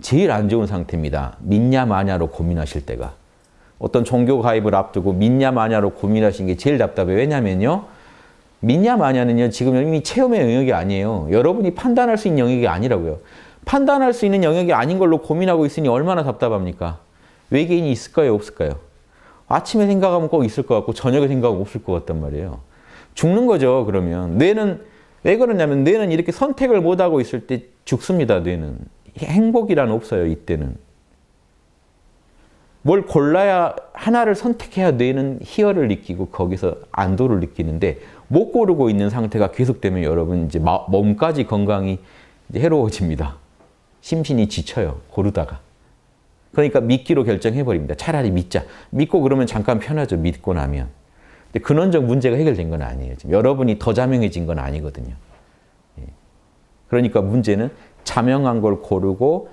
제일 안 좋은 상태입니다. 믿냐 마냐로 고민하실 때가. 어떤 종교 가입을 앞두고 믿냐 마냐로 고민하신 게 제일 답답해요. 왜냐면요. 믿냐 마냐는요. 지금 이미 체험의 영역이 아니에요. 여러분이 판단할 수 있는 영역이 아니라고요. 판단할 수 있는 영역이 아닌 걸로 고민하고 있으니 얼마나 답답합니까? 외계인이 있을까요? 없을까요? 아침에 생각하면 꼭 있을 것 같고 저녁에 생각하면 없을 것 같단 말이에요. 죽는 거죠. 그러면 뇌는 왜 그러냐면 뇌는 이렇게 선택을 못하고 있을 때 죽습니다. 뇌는. 행복이란 없어요, 이때는. 뭘 골라야 하나를 선택해야 뇌는 희열을 느끼고 거기서 안도를 느끼는데 못 고르고 있는 상태가 계속되면 여러분 이제 몸까지 건강이 이제 해로워집니다. 심신이 지쳐요. 고르다가. 그러니까 믿기로 결정해버립니다. 차라리 믿자. 믿고 그러면 잠깐 편하죠. 믿고 나면. 근데 근원적 문제가 해결된 건 아니에요. 지금 여러분이 더 자명해진 건 아니거든요. 예. 그러니까 문제는 자명한 걸 고르고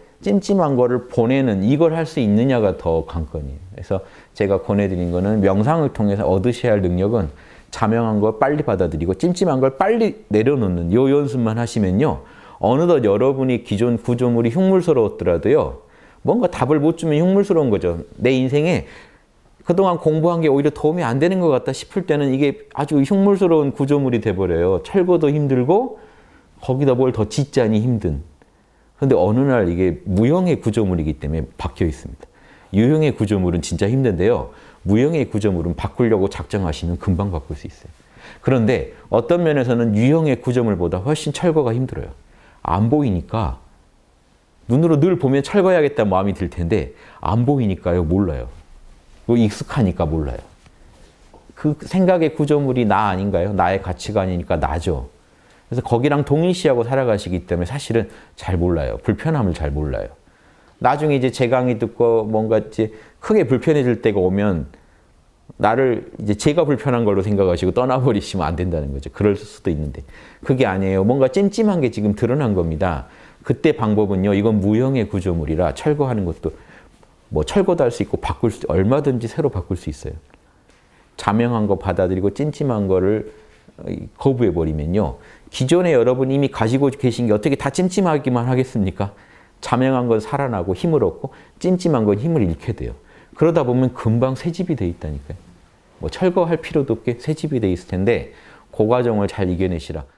찜찜한 거를 보내는 이걸 할 수 있느냐가 더 관건이에요. 그래서 제가 권해드린 거는 명상을 통해서 얻으셔야 할 능력은 자명한 걸 빨리 받아들이고 찜찜한 걸 빨리 내려놓는 요 연습만 하시면요. 어느덧 여러분이 기존 구조물이 흉물스러웠더라도요. 뭔가 답을 못 주면 흉물스러운 거죠. 내 인생에 그동안 공부한 게 오히려 도움이 안 되는 것 같다 싶을 때는 이게 아주 흉물스러운 구조물이 돼버려요. 철거도 힘들고 거기다 뭘 더 짓자니 힘든. 그런데 어느 날 이게 무형의 구조물이기 때문에 박혀 있습니다. 유형의 구조물은 진짜 힘든데요. 무형의 구조물은 바꾸려고 작정하시면 금방 바꿀 수 있어요. 그런데 어떤 면에서는 유형의 구조물보다 훨씬 철거가 힘들어요. 안 보이니까 눈으로 늘 보면 철거해야겠다 마음이 들 텐데 안 보이니까요 몰라요. 그 익숙하니까 몰라요. 그 생각의 구조물이 나 아닌가요? 나의 가치관이니까 나죠. 그래서 거기랑 동일시하고 살아가시기 때문에 사실은 잘 몰라요. 불편함을 잘 몰라요. 나중에 이제 제 강의 듣고 뭔가 이제 크게 불편해질 때가 오면 나를 이제 제가 불편한 걸로 생각하시고 떠나버리시면 안 된다는 거죠. 그럴 수도 있는데. 그게 아니에요. 뭔가 찜찜한 게 지금 드러난 겁니다. 그때 방법은요. 이건 무형의 구조물이라 철거하는 것도 뭐 철거도 할 수 있고 바꿀 수 얼마든지 새로 바꿀 수 있어요. 자명한 거 받아들이고 찜찜한 거를 거부해버리면요. 기존에 여러분 이미 가지고 계신 게 어떻게 다 찜찜하기만 하겠습니까? 자명한 건 살아나고 힘을 얻고 찜찜한 건 힘을 잃게 돼요. 그러다 보면 금방 새 집이 돼 있다니까요. 뭐 철거할 필요도 없게 새 집이 돼 있을 텐데 그 과정을 잘 이겨내시라.